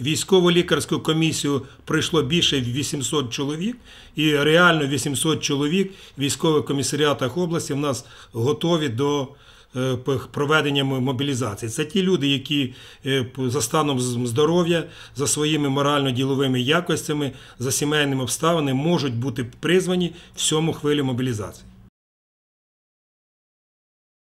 Військово-лікарську комісію прийшло більше 800 чоловік, і реально 800 чоловік військових комісаріатах області в нас готові до е, проведення мобілізації. Це ті люди, які е, за станом здоров'я, за своїми морально-діловими якостями, за сімейними обставинами можуть бути призвані в сьому хвилі мобілізації.